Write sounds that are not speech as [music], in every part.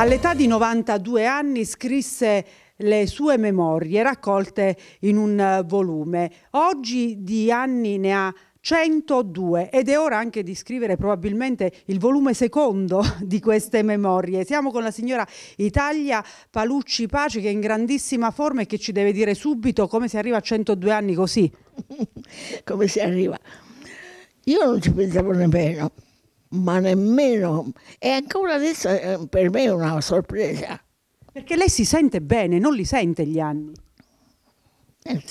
All'età di 92 anni scrisse le sue memorie raccolte in un eh, volume. Oggi di anni ne ha 102 ed è ora anche di scrivere probabilmente il volume secondo [laughs] di queste memorie. Siamo con la signora Italia Palucci Pace che è in grandissima forma e che ci deve dire subito come si arriva a 102 anni così. [laughs] come si arriva? Io non ci pensavo nemmeno ma nemmeno... E ancora adesso eh, per me è una sorpresa. Perché lei si sente bene, non li sente gli anni. Eh,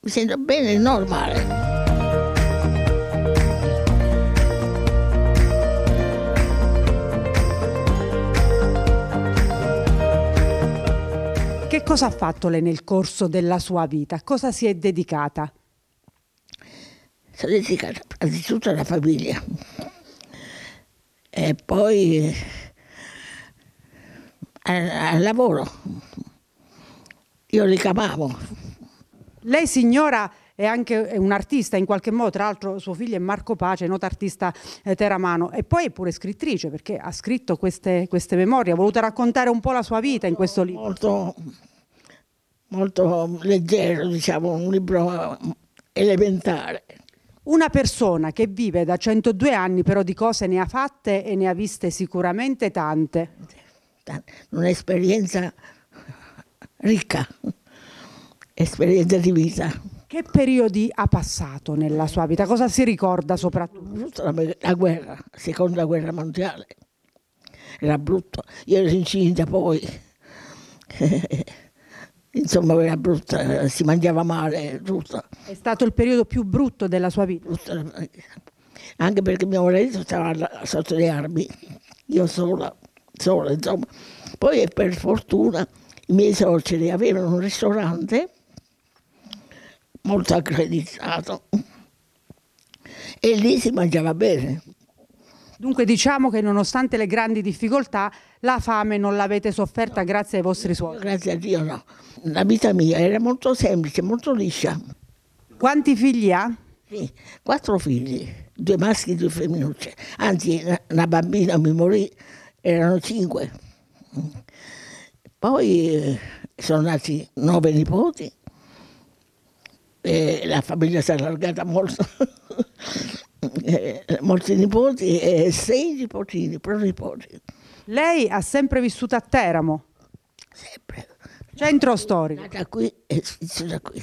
mi sento bene, è normale. Che cosa ha fatto lei nel corso della sua vita? Cosa si è dedicata? Sono dedicata innanzitutto alla famiglia e poi eh, al, lavoro. Io ricavavo. Lei signora è anche un artista in qualche modo, tra l'altro suo figlio è Marco Pace, noto artista eh, teramano, e poi è pure scrittrice perché ha scritto queste, queste memorie, ha voluto raccontare un po' la sua vita in questo libro. Molto, molto leggero, diciamo, un libro eh, elementare. Una persona che vive da 102 anni però di cose ne ha fatte e ne ha viste sicuramente tante. Un'esperienza ricca, esperienza di vita. Che periodi ha passato nella sua vita? Cosa si ricorda soprattutto? La guerra, la seconda guerra mondiale. Era brutto. Io ero incinta poi. [laughs] insomma era brutta, si mangiava male, tutto. È stato il periodo più brutto della sua vita? Anche perché mio marito stava sotto le armi, io sola, sola insomma. Poi per fortuna i miei soci avevano un ristorante molto accreditato e lì si mangiava bene. Dunque diciamo che nonostante le grandi difficoltà, la fame non l'avete sofferta no. grazie ai vostri suoceri. Grazie a Dio no. La vita mia era molto semplice, molto liscia. Quanti figli ha? Sì, quattro figli, due maschi e due femminucce. Anzi, una bambina mi morì, erano cinque. Poi eh, sono nati nove nipoti e la famiglia si è allargata molto. [laughs] molti nipoti e sei nipotini, pronipoti. Lei ha sempre vissuto a Teramo? Sempre. Centro storico. Da qui e da qui.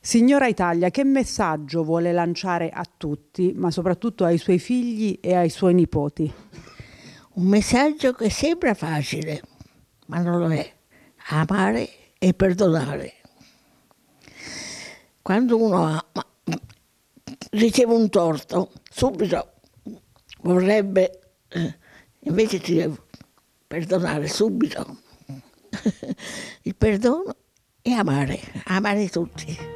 Signora Italia, che messaggio vuole lanciare a tutti, ma soprattutto ai suoi figli e ai suoi nipoti? Un messaggio che sembra facile, ma non lo è. Amare e perdonare. Quando uno ama, riceve un torto, subito vorrebbe, eh, invece ti perdonare subito. [laughs] Il perdono è amare, amare tutti.